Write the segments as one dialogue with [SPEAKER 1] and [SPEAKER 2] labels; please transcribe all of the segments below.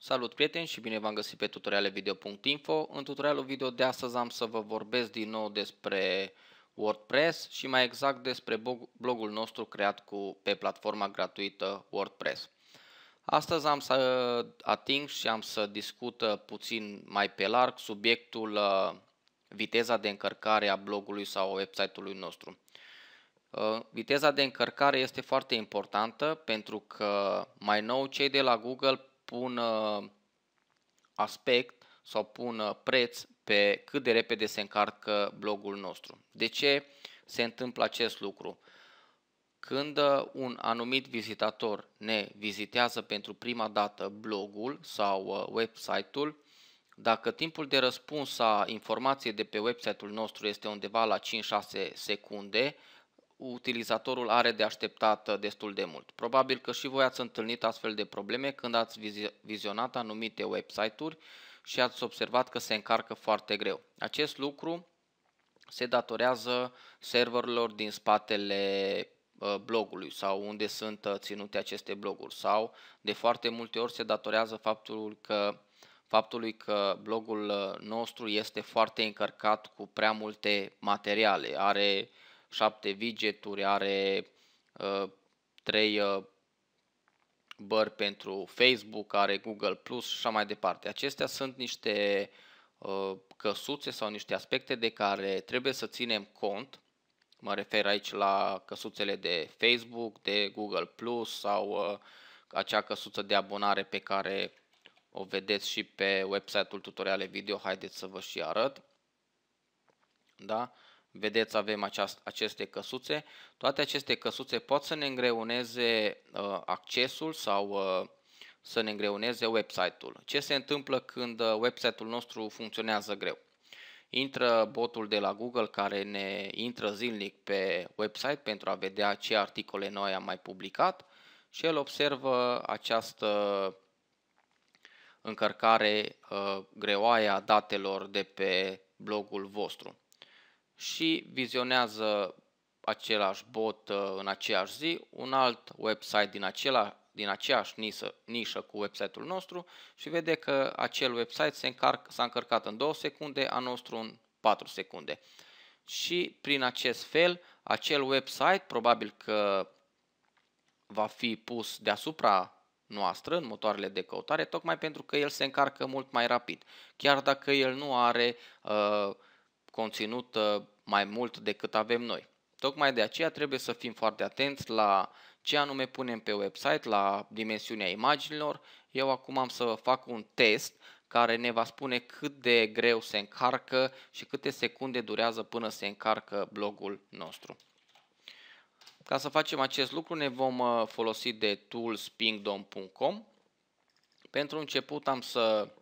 [SPEAKER 1] Salut prieteni și bine v-am găsit pe tutorialevideo.info. În tutorialul video de astăzi am să vă vorbesc din nou despre WordPress și mai exact despre blogul nostru creat cu, pe platforma gratuită WordPress. Astăzi am să ating și am să discut uh, puțin mai pe larg subiectul uh, viteza de încărcare a blogului sau website-ului nostru. Uh, viteza de încărcare este foarte importantă pentru că mai nou cei de la Google pun uh, aspect sau pun uh, preț pe cât de repede se încarcă blogul nostru. De ce se întâmplă acest lucru? Când uh, un anumit vizitator ne vizitează pentru prima dată blogul sau website-ul, dacă timpul de răspuns a informației de pe website-ul nostru este undeva la 5-6 secunde, utilizatorul are de așteptat uh, destul de mult. Probabil că și voi ați întâlnit astfel de probleme când ați vizionat anumite website-uri și ați observat că se încarcă foarte greu. Acest lucru se datorează serverelor din spatele uh, blogului sau unde sunt uh, ținute aceste bloguri sau de foarte multe ori se datorează faptul că faptului că blogul nostru este foarte încărcat cu prea multe materiale, are șapte widgeturi, are uh, trei uh, bări pentru Facebook, are Google Plus și așa mai departe. Acestea sunt niște uh, căsuțe sau niște aspecte de care trebuie să ținem cont. Mă refer aici la căsuțele de Facebook, de Google Plus sau uh, acea căsuță de abonare pe care o vedeți și pe website-ul tutoriale video. Haideți să vă și arăt. Da? Uh, Vedeți, avem aceast, aceste căsuțe. Toate aceste căsuțe pot să ne îngreuneze uh, accesul sau uh, să ne îngreuneze website-ul. Ce se întâmplă când uh, website-ul nostru funcționează greu? Intră botul de la Google care ne intră zilnic pe website pentru a vedea ce articole noi am mai publicat și el observă această încărcare uh, greoaie a datelor de pe blogul vostru și vizionează același bot uh, în aceeași zi, un alt website din, acela, din aceeași nisă, nișă cu website-ul nostru și vede că acel website se încarc, s-a încărcat în 2 secunde, a nostru în 4 secunde. Și prin acest fel, acel website probabil că va fi pus deasupra noastră în motoarele de căutare, tocmai pentru că el se încarcă mult mai rapid. Chiar dacă el nu are uh, conținut uh, mai mult decât avem noi. Tocmai de aceea trebuie să fim foarte atenți la ce anume punem pe website, la dimensiunea imaginilor. Eu acum am să fac un test care ne va spune cât de greu se încarcă și câte secunde durează până se încarcă blogul nostru. Ca să facem acest lucru ne vom uh, folosi de toolspingdom.com. Pentru început am să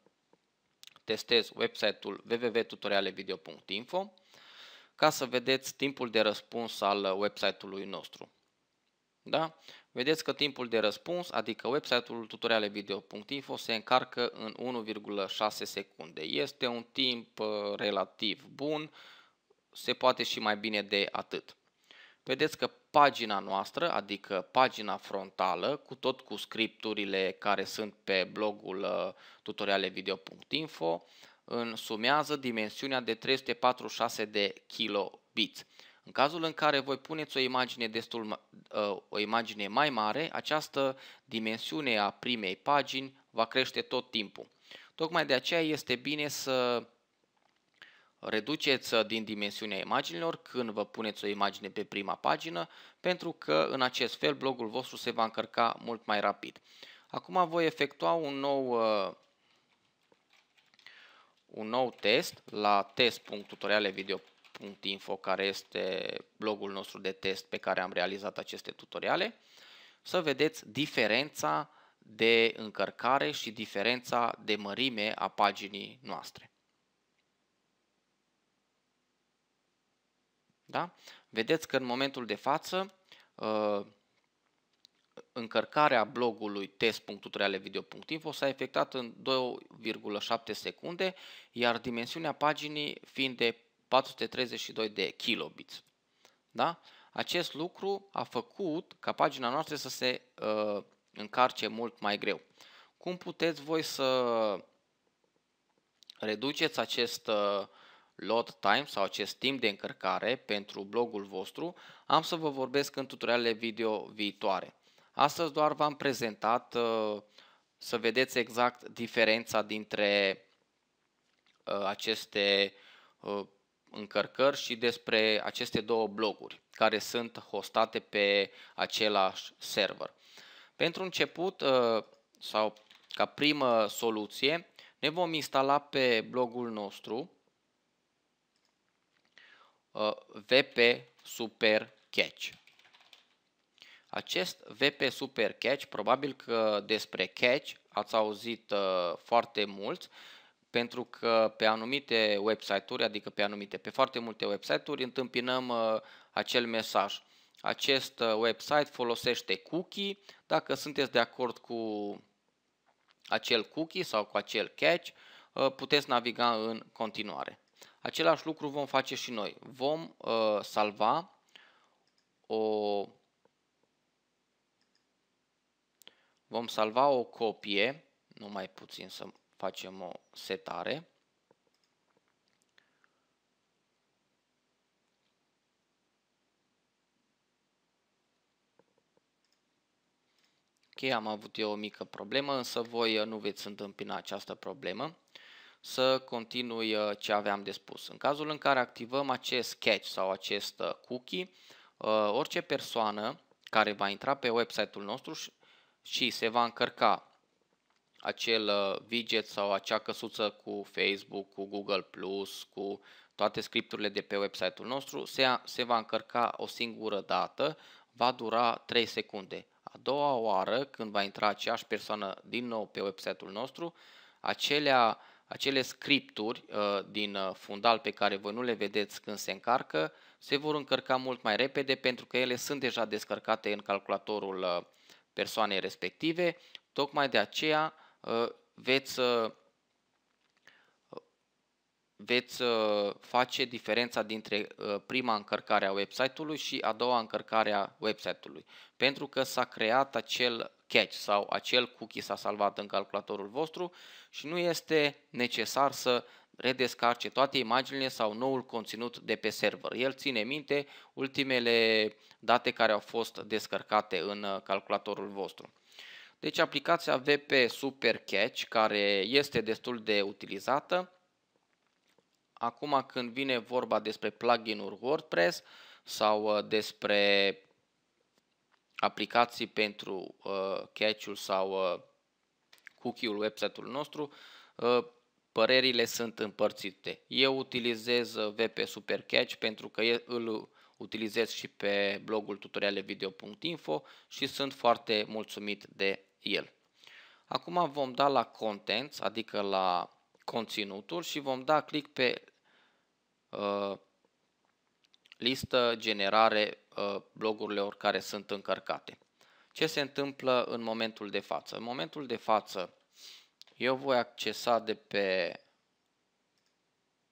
[SPEAKER 1] testez website-ul www.tutorialevideo.info ca să vedeți timpul de răspuns al website-ului nostru. Da? Vedeți că timpul de răspuns, adică website-ul tutorialevideo.info se încarcă în 1,6 secunde. Este un timp uh, relativ bun, se poate și mai bine de atât. Vedeți că pagina noastră, adică pagina frontală, cu tot cu scripturile care sunt pe blogul uh, tutorialevideo.info, însumează dimensiunea de 346 de kilobits. În cazul în care voi puneți o imagine, destul, uh, o imagine mai mare, această dimensiune a primei pagini va crește tot timpul. Tocmai de aceea este bine să Reduceți uh, din dimensiunea imaginilor când vă puneți o imagine pe prima pagină, pentru că în acest fel blogul vostru se va încărca mult mai rapid. Acum voi efectua un nou, uh, un nou test la test.tutorialevideo.info care este blogul nostru de test pe care am realizat aceste tutoriale, să vedeți diferența de încărcare și diferența de mărime a paginii noastre. Da? Vedeți că în momentul de față uh, încărcarea blogului test.tutorialevideo.info s-a efectuat în 2,7 secunde, iar dimensiunea paginii fiind de 432 de kilobits. Da? Acest lucru a făcut ca pagina noastră să se uh, încarce mult mai greu. Cum puteți voi să reduceți acest uh, load time sau acest timp de încărcare pentru blogul vostru, am să vă vorbesc în tutoriale video viitoare. Astăzi doar v-am prezentat uh, să vedeți exact diferența dintre uh, aceste uh, încărcări și despre aceste două bloguri care sunt hostate pe același server. Pentru început sau ca primă soluție ne vom instala pe blogul nostru Uh, VP Super Catch. Acest VP Super Catch, probabil că despre catch ați auzit uh, foarte mult, pentru că pe anumite website-uri, adică pe anumite, pe foarte multe website-uri întâmpinăm uh, acel mesaj. Acest website folosește cookie. Dacă sunteți de acord cu acel cookie sau cu acel catch, puteți naviga în continuare. Același lucru vom face și noi. Vom uh, salva o vom salva o copie, Nu mai puțin să facem o setare. Ok, am avut eu o mică problemă, însă voi uh, nu veți întâmpina această problemă să continui uh, ce aveam de spus. În cazul în care activăm acest catch sau acest uh, cookie, uh, orice persoană care va intra pe website-ul nostru și se va încărca acel widget sau acea căsuță cu Facebook, cu Google+, cu toate scripturile de pe website-ul nostru, se, va încărca o singură dată, va dura 3 secunde. A doua oară, când va intra aceeași persoană din nou pe website-ul nostru, acelea acele scripturi uh, din uh, fundal pe care voi nu le vedeți când se încarcă, se vor încărca mult mai repede pentru că ele sunt deja descărcate în calculatorul uh, persoanei respective. Tocmai de aceea veți, veți face diferența dintre prima încărcare a website-ului și a doua încărcare a website-ului. Pentru că s-a creat acel catch sau acel cookie s-a salvat în calculatorul vostru și nu este necesar să redescarce toate imaginile sau noul conținut de pe server. El ține minte ultimele date care au fost descărcate în uh, calculatorul vostru. Deci aplicația VP Super Catch, care este destul de utilizată, acum când vine vorba despre plugin-uri WordPress sau uh, despre aplicații pentru uh, catch ul sau uh, cookie-ul website-ului nostru, uh, părerile sunt împărțite. Eu utilizez uh, VP Super Catch pentru că îl utilizez și pe blogul tutorialevideo.info și sunt foarte mulțumit de el. Acum vom da la Contents, adică la conținutul și vom da click pe uh, listă generare Uh, blogurile oricare sunt încărcate. Ce se întâmplă în momentul de față? În momentul de față eu voi accesa de pe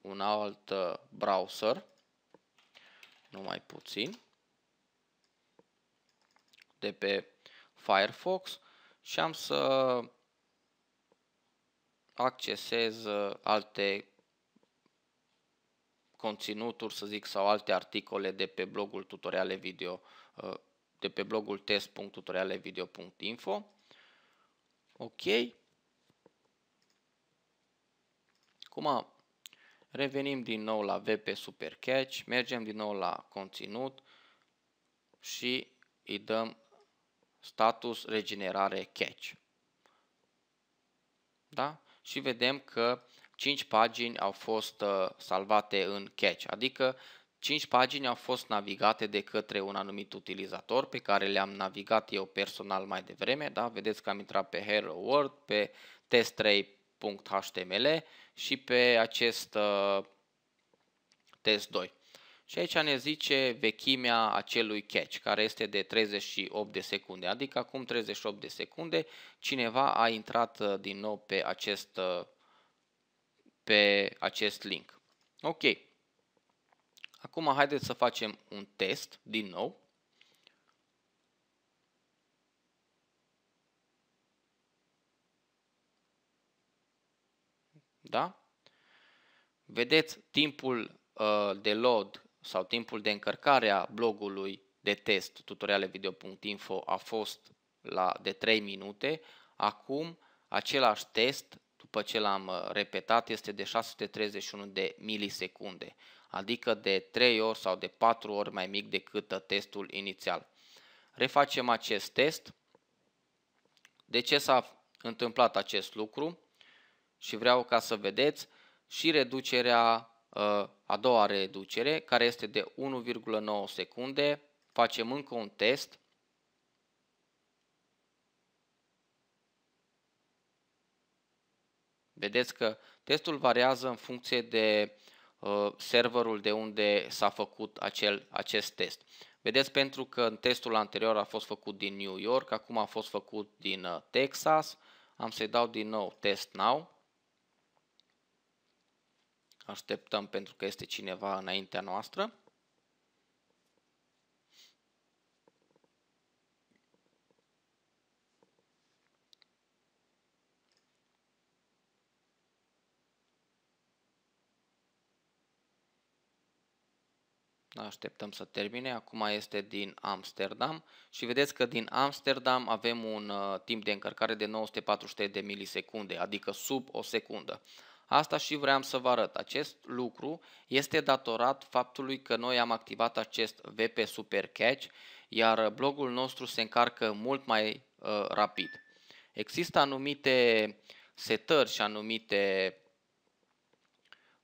[SPEAKER 1] un alt uh, browser, numai puțin, de pe Firefox și am să accesez uh, alte conținuturi, să zic, sau alte articole de pe blogul tutoriale video, uh, de pe blogul test.tutorialevideo.info. Ok. Acum revenim din nou la VP Supercatch, mergem din nou la conținut și îi dăm status regenerare catch. Da? Și vedem că 5 pagini au fost uh, salvate în cache, adică 5 pagini au fost navigate de către un anumit utilizator pe care le-am navigat eu personal mai devreme, da? Vedeți că am intrat pe Hello World, pe test3.html și pe acest uh, test 2. Și aici ne zice vechimea acelui catch, care este de 38 de secunde, adică acum 38 de secunde cineva a intrat uh, din nou pe acest pe acest link. Ok. Acum haideți să facem un test din nou. Da? Vedeți timpul uh, de load sau timpul de încărcare a blogului de test tutorialevideo.info a fost la de 3 minute. Acum același test după ce l-am uh, repetat, este de 631 de milisecunde, adică de 3 ori sau de 4 ori mai mic decât uh, testul inițial. Refacem acest test. De ce s-a întâmplat acest lucru? Și vreau ca să vedeți și reducerea, uh, a doua reducere, care este de 1,9 secunde. Facem încă un test Vedeți că testul variază în funcție de uh, serverul de unde s-a făcut acel, acest test. Vedeți pentru că în testul anterior a fost făcut din New York, acum a fost făcut din uh, Texas. Am să-i dau din nou test now. Așteptăm pentru că este cineva înaintea noastră. așteptăm să termine, acum este din Amsterdam și vedeți că din Amsterdam avem un uh, timp de încărcare de 943 de milisecunde, adică sub o secundă. Asta și vreau să vă arăt. Acest lucru este datorat faptului că noi am activat acest VP Super Catch, iar blogul nostru se încarcă mult mai uh, rapid. Există anumite setări și anumite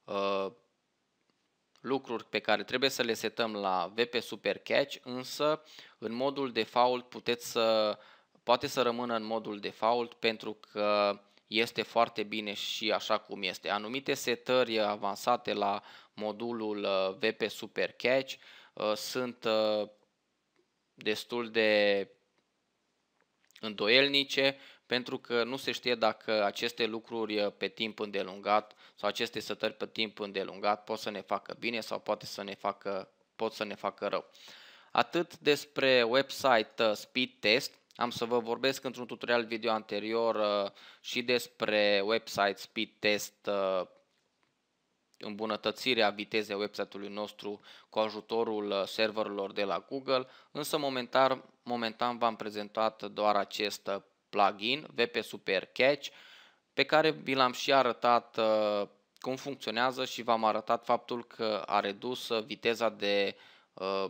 [SPEAKER 1] uh, lucruri pe care trebuie să le setăm la VP Super Catch, însă în modul default puteți să, poate să rămână în modul default pentru că este foarte bine și așa cum este. Anumite setări avansate la modulul uh, VP Super Catch uh, sunt uh, destul de îndoielnice pentru că nu se știe dacă aceste lucruri uh, pe timp îndelungat sau aceste sătări pe timp îndelungat pot să ne facă bine sau poate să ne facă, pot să ne facă rău. Atât despre website uh, speed test, am să vă vorbesc într-un tutorial video anterior uh, și despre website speed test îmbunătățirea vitezei website-ului nostru cu ajutorul serverelor de la Google, însă momentan, momentan v-am prezentat doar acest plugin, VP Super Catch, pe care vi l-am și arătat uh, cum funcționează și v-am arătat faptul că a redus uh, viteza de uh,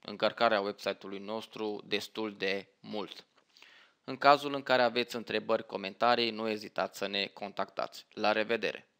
[SPEAKER 1] încărcare a website-ului nostru destul de mult. În cazul în care aveți întrebări, comentarii, nu ezitați să ne contactați. La revedere!